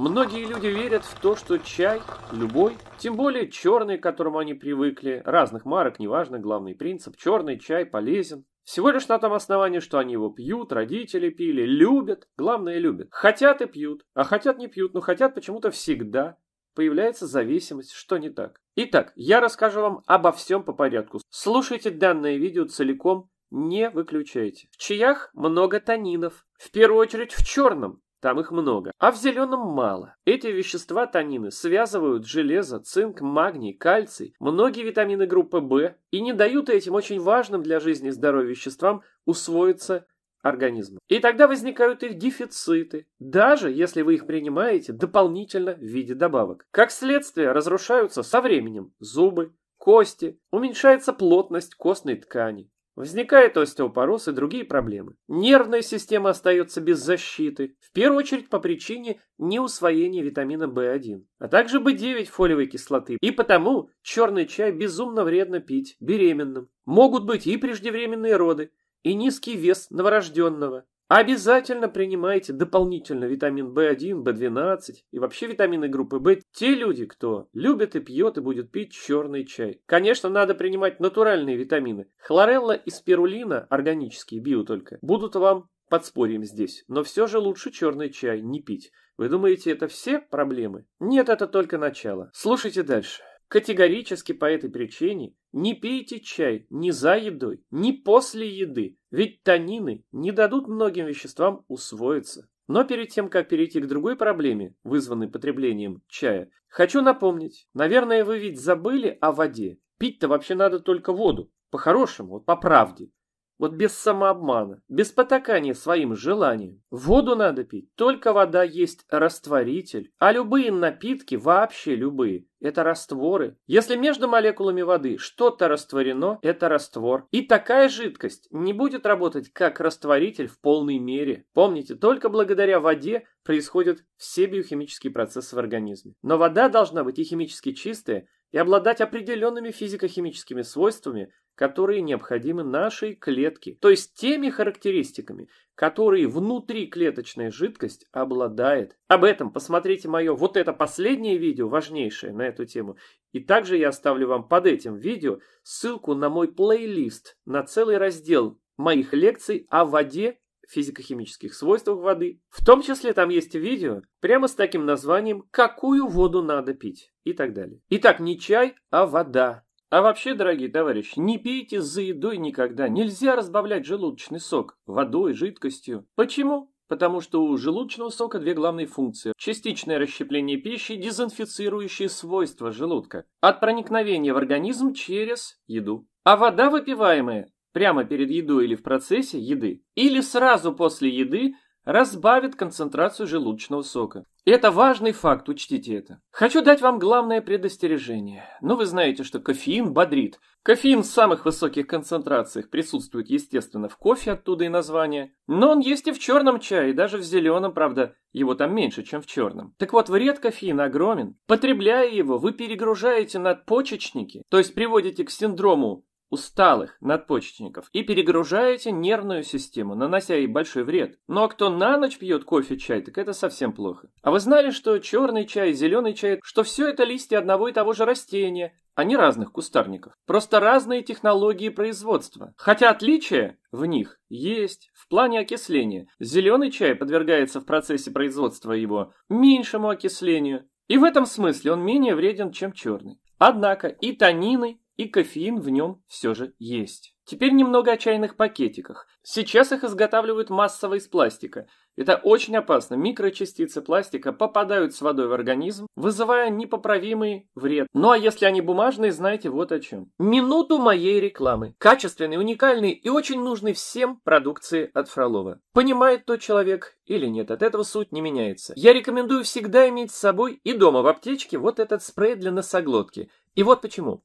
Многие люди верят в то, что чай, любой, тем более черный, к которому они привыкли, разных марок, неважно, главный принцип, черный чай полезен. Всего лишь на том основании, что они его пьют, родители пили, любят, главное любят. Хотят и пьют, а хотят не пьют, но хотят почему-то всегда. Появляется зависимость, что не так. Итак, я расскажу вам обо всем по порядку. Слушайте данное видео целиком, не выключайте. В чаях много танинов. В первую очередь в черном. Там их много, а в зеленом мало. Эти вещества танины связывают железо, цинк, магний, кальций, многие витамины группы В и не дают этим очень важным для жизни и здоровья веществам усвоиться организму. И тогда возникают их дефициты, даже если вы их принимаете дополнительно в виде добавок. Как следствие, разрушаются со временем зубы, кости, уменьшается плотность костной ткани, Возникает остеопороз и другие проблемы. Нервная система остается без защиты, в первую очередь по причине неусвоения витамина В1, а также В9 фолиевой кислоты. И потому черный чай безумно вредно пить беременным. Могут быть и преждевременные роды, и низкий вес новорожденного. Обязательно принимайте дополнительно витамин В1, В12 и вообще витамины группы В. Те люди, кто любит и пьет и будет пить черный чай. Конечно, надо принимать натуральные витамины. Хлорелла и спирулина, органические, био только, будут вам подспорьем здесь. Но все же лучше черный чай не пить. Вы думаете, это все проблемы? Нет, это только начало. Слушайте дальше. Категорически по этой причине не пейте чай ни за едой, ни после еды, ведь танины не дадут многим веществам усвоиться. Но перед тем, как перейти к другой проблеме, вызванной потреблением чая, хочу напомнить, наверное, вы ведь забыли о воде. Пить-то вообще надо только воду, по-хорошему, вот по правде. Вот без самообмана, без потакания своим желаниям. Воду надо пить, только вода есть растворитель. А любые напитки, вообще любые, это растворы. Если между молекулами воды что-то растворено, это раствор. И такая жидкость не будет работать как растворитель в полной мере. Помните, только благодаря воде происходят все биохимические процессы в организме. Но вода должна быть и химически чистая, и обладать определенными физико-химическими свойствами, которые необходимы нашей клетке, то есть теми характеристиками, которые внутриклеточная жидкость обладает. Об этом посмотрите мое вот это последнее видео, важнейшее на эту тему. И также я оставлю вам под этим видео ссылку на мой плейлист, на целый раздел моих лекций о воде физико-химических свойствах воды. В том числе там есть видео прямо с таким названием «Какую воду надо пить» и так далее. Итак, не чай, а вода. А вообще, дорогие товарищи, не пейте за едой никогда. Нельзя разбавлять желудочный сок водой, жидкостью. Почему? Потому что у желудочного сока две главные функции. Частичное расщепление пищи и дезинфицирующие свойства желудка от проникновения в организм через еду. А вода выпиваемая прямо перед едой или в процессе еды, или сразу после еды разбавит концентрацию желудочного сока. Это важный факт, учтите это. Хочу дать вам главное предостережение. Но ну, вы знаете, что кофеин бодрит. Кофеин в самых высоких концентрациях присутствует, естественно, в кофе, оттуда и название. Но он есть и в черном чае, и даже в зеленом, правда, его там меньше, чем в черном. Так вот, вред кофеина огромен. Потребляя его, вы перегружаете надпочечники, то есть приводите к синдрому усталых надпочечников и перегружаете нервную систему, нанося ей большой вред. Ну а кто на ночь пьет кофе-чай, так это совсем плохо. А вы знали, что черный чай, зеленый чай, что все это листья одного и того же растения, а не разных кустарников. Просто разные технологии производства. Хотя отличия в них есть в плане окисления. Зеленый чай подвергается в процессе производства его меньшему окислению, и в этом смысле он менее вреден, чем черный. Однако и танины, и кофеин в нем все же есть. Теперь немного о чайных пакетиках. Сейчас их изготавливают массово из пластика. Это очень опасно. Микрочастицы пластика попадают с водой в организм, вызывая непоправимый вред. Ну а если они бумажные, знаете вот о чем. Минуту моей рекламы. Качественный, уникальный и очень нужный всем продукции от Фролова. Понимает тот человек или нет, от этого суть не меняется. Я рекомендую всегда иметь с собой и дома в аптечке вот этот спрей для носоглотки. И вот почему.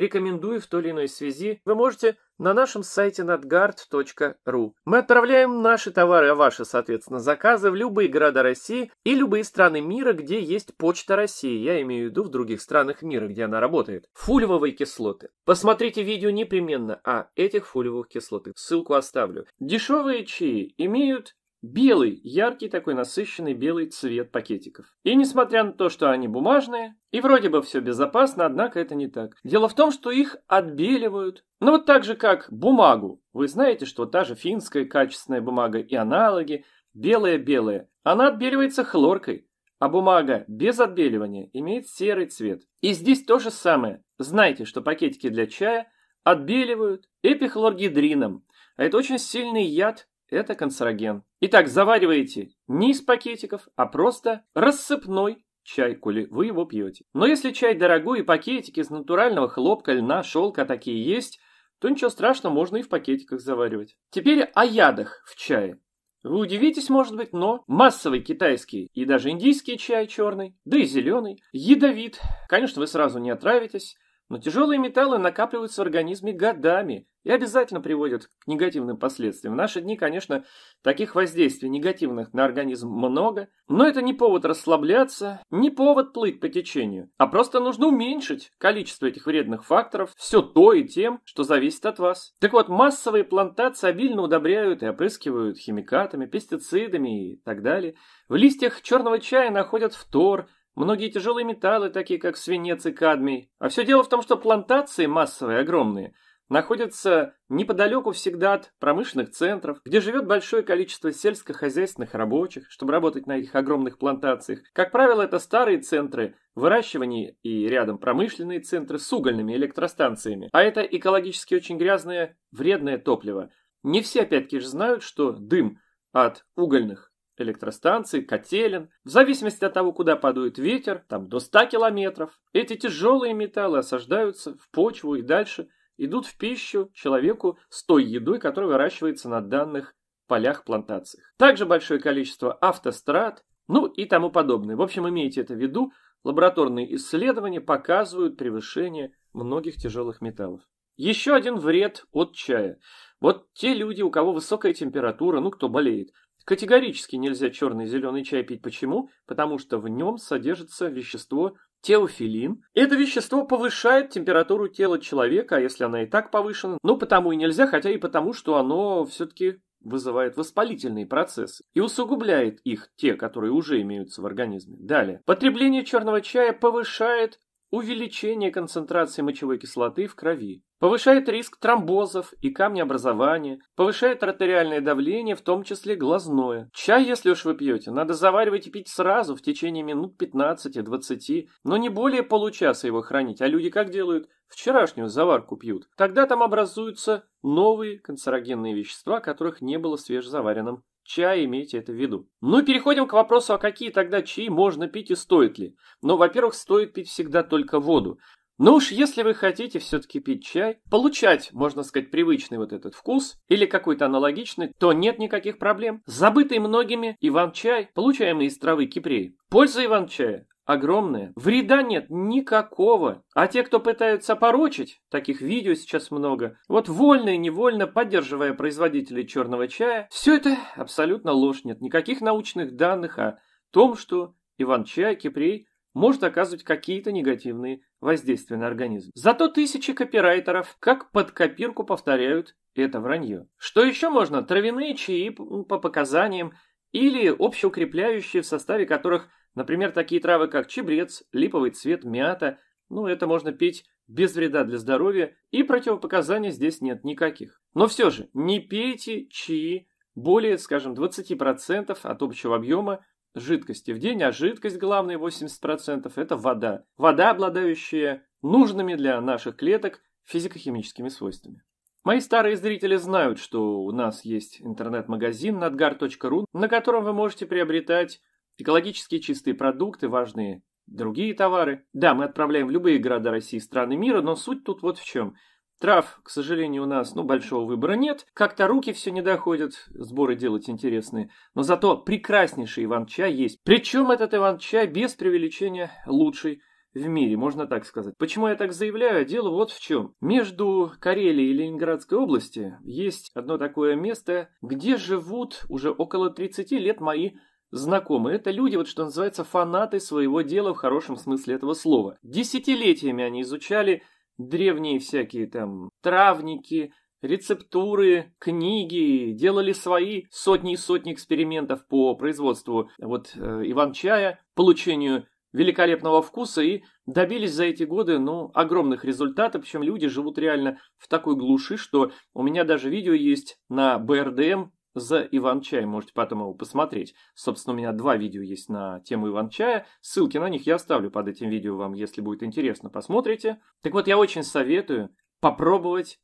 рекомендую в той или иной связи, вы можете на нашем сайте nadgard.ru. Мы отправляем наши товары, а ваши, соответственно, заказы в любые города России и любые страны мира, где есть почта России. Я имею в виду в других странах мира, где она работает. Фульвовые кислоты. Посмотрите видео непременно о этих фульвовых кислотах. Ссылку оставлю. Дешевые чаи имеют Белый, яркий такой насыщенный белый цвет пакетиков. И несмотря на то, что они бумажные, и вроде бы все безопасно, однако это не так. Дело в том, что их отбеливают. Ну вот так же, как бумагу. Вы знаете, что та же финская качественная бумага и аналоги, белая-белая, она отбеливается хлоркой. А бумага без отбеливания имеет серый цвет. И здесь то же самое. Знайте, что пакетики для чая отбеливают эпихлоргидрином. А это очень сильный яд, это канцероген. Итак, завариваете не из пакетиков, а просто рассыпной чай, коли вы его пьете. Но если чай дорогой и пакетики из натурального хлопка, льна, шелка такие есть, то ничего страшного, можно и в пакетиках заваривать. Теперь о ядах в чае. Вы удивитесь, может быть, но массовый китайский и даже индийский чай черный, да и зеленый, ядовит. Конечно, вы сразу не отравитесь, но тяжелые металлы накапливаются в организме годами и обязательно приводят к негативным последствиям. В наши дни, конечно, таких воздействий негативных на организм много, но это не повод расслабляться, не повод плыть по течению, а просто нужно уменьшить количество этих вредных факторов, все то и тем, что зависит от вас. Так вот, массовые плантации обильно удобряют и опрыскивают химикатами, пестицидами и так далее. В листьях черного чая находят фтор, Многие тяжелые металлы, такие как свинец и кадмий. А все дело в том, что плантации массовые, огромные, находятся неподалеку всегда от промышленных центров, где живет большое количество сельскохозяйственных рабочих, чтобы работать на этих огромных плантациях. Как правило, это старые центры выращивания и рядом промышленные центры с угольными электростанциями. А это экологически очень грязное, вредное топливо. Не все опять-таки же знают, что дым от угольных электростанций, котелен. В зависимости от того, куда подует ветер, там до 100 километров. Эти тяжелые металлы осаждаются в почву и дальше идут в пищу человеку с той едой, которая выращивается на данных полях-плантациях. Также большое количество автострад, ну и тому подобное. В общем, имейте это в виду, лабораторные исследования показывают превышение многих тяжелых металлов. Еще один вред от чая. Вот те люди, у кого высокая температура, ну кто болеет, Категорически нельзя черный и зеленый чай пить. Почему? Потому что в нем содержится вещество теофилин. Это вещество повышает температуру тела человека, а если она и так повышена, ну потому и нельзя, хотя и потому, что оно все-таки вызывает воспалительные процессы и усугубляет их те, которые уже имеются в организме. Далее. Потребление черного чая повышает увеличение концентрации мочевой кислоты в крови, повышает риск тромбозов и камнеобразования, повышает артериальное давление, в том числе глазное. Чай, если уж вы пьете, надо заваривать и пить сразу, в течение минут 15-20, но не более получаса его хранить, а люди как делают? Вчерашнюю заварку пьют. Тогда там образуются новые канцерогенные вещества, которых не было в свежезаваренном чай имейте это в виду. Ну, и переходим к вопросу, а какие тогда чаи можно пить и стоит ли. Ну, во-первых, стоит пить всегда только воду. Ну уж если вы хотите все-таки пить чай, получать, можно сказать, привычный вот этот вкус или какой-то аналогичный, то нет никаких проблем. Забытый многими Иван-чай, получаемый из травы кипреи. Польза Иван-чая огромное. Вреда нет никакого. А те, кто пытаются порочить, таких видео сейчас много, вот вольно и невольно поддерживая производителей черного чая, все это абсолютно ложь нет. Никаких научных данных о том, что Иван-чай, кипрей может оказывать какие-то негативные воздействия на организм. Зато тысячи копирайтеров как под копирку повторяют это вранье. Что еще можно? Травяные чаи по показаниям или общеукрепляющие, в составе которых – Например, такие травы, как чебрец, липовый цвет, мята. Ну, это можно пить без вреда для здоровья, и противопоказаний здесь нет никаких. Но все же, не пейте чаи более, скажем, 20% от общего объема жидкости в день, а жидкость главная 80% это вода. Вода, обладающая нужными для наших клеток физико-химическими свойствами. Мои старые зрители знают, что у нас есть интернет-магазин nadgar.ru, на котором вы можете приобретать Экологически чистые продукты, важные другие товары. Да, мы отправляем в любые города России и страны мира, но суть тут вот в чем. Трав, к сожалению, у нас ну, большого выбора нет. Как-то руки все не доходят, сборы делать интересные. Но зато прекраснейший иван-чай есть. Причем этот иван-чай без преувеличения лучший в мире, можно так сказать. Почему я так заявляю? Дело вот в чем. Между Карелией и Ленинградской области есть одно такое место, где живут уже около 30 лет мои знакомы. Это люди, вот что называется, фанаты своего дела в хорошем смысле этого слова. Десятилетиями они изучали древние всякие там травники, рецептуры, книги, делали свои сотни и сотни экспериментов по производству вот э, иван-чая, получению великолепного вкуса и добились за эти годы, ну, огромных результатов, причем люди живут реально в такой глуши, что у меня даже видео есть на БРДМ за Иван-чай, можете потом его посмотреть. Собственно, у меня два видео есть на тему Иван-чая, ссылки на них я оставлю под этим видео вам, если будет интересно, посмотрите. Так вот, я очень советую попробовать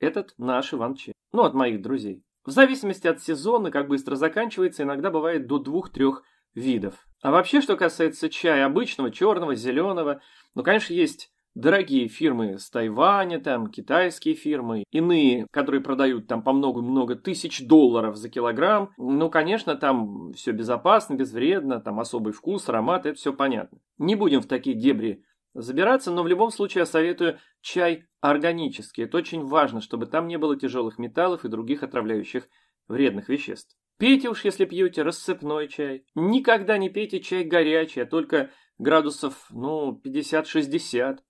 этот наш Иван-чай, ну, от моих друзей. В зависимости от сезона, как быстро заканчивается, иногда бывает до двух-трех видов. А вообще, что касается чая обычного, черного, зеленого, ну, конечно, есть дорогие фирмы с Тайваня, там китайские фирмы, иные, которые продают там по много-много тысяч долларов за килограмм. Ну, конечно, там все безопасно, безвредно, там особый вкус, аромат, это все понятно. Не будем в такие дебри забираться, но в любом случае я советую чай органический. Это очень важно, чтобы там не было тяжелых металлов и других отравляющих вредных веществ. Пейте уж, если пьете, рассыпной чай. Никогда не пейте чай горячий, а только градусов, ну, 50-60.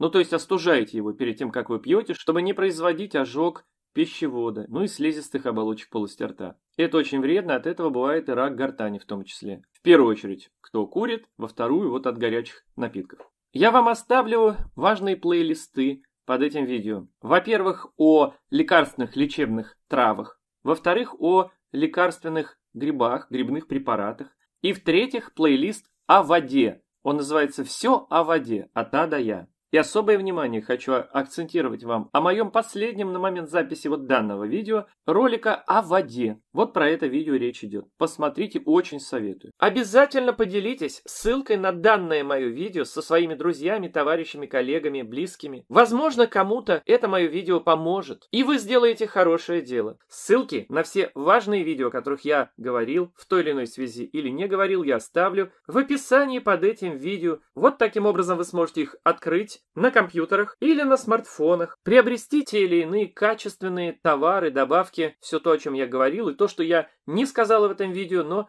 Ну, то есть остужайте его перед тем, как вы пьете, чтобы не производить ожог пищевода, ну и слизистых оболочек полости рта. Это очень вредно, от этого бывает и рак гортани в том числе. В первую очередь, кто курит, во вторую вот от горячих напитков. Я вам оставлю важные плейлисты под этим видео. Во-первых, о лекарственных лечебных травах. Во-вторых, о лекарственных грибах, грибных препаратах. И в-третьих, плейлист о воде. Он называется «Все о воде, от А до Я». И особое внимание хочу акцентировать вам о моем последнем на момент записи вот данного видео ролика о воде. Вот про это видео речь идет. Посмотрите, очень советую. Обязательно поделитесь ссылкой на данное мое видео со своими друзьями, товарищами, коллегами, близкими. Возможно, кому-то это мое видео поможет. И вы сделаете хорошее дело. Ссылки на все важные видео, о которых я говорил в той или иной связи или не говорил, я оставлю в описании под этим видео. Вот таким образом вы сможете их открыть на компьютерах или на смартфонах, приобрести те или иные качественные товары, добавки, все то, о чем я говорил, и то, что я не сказал в этом видео, но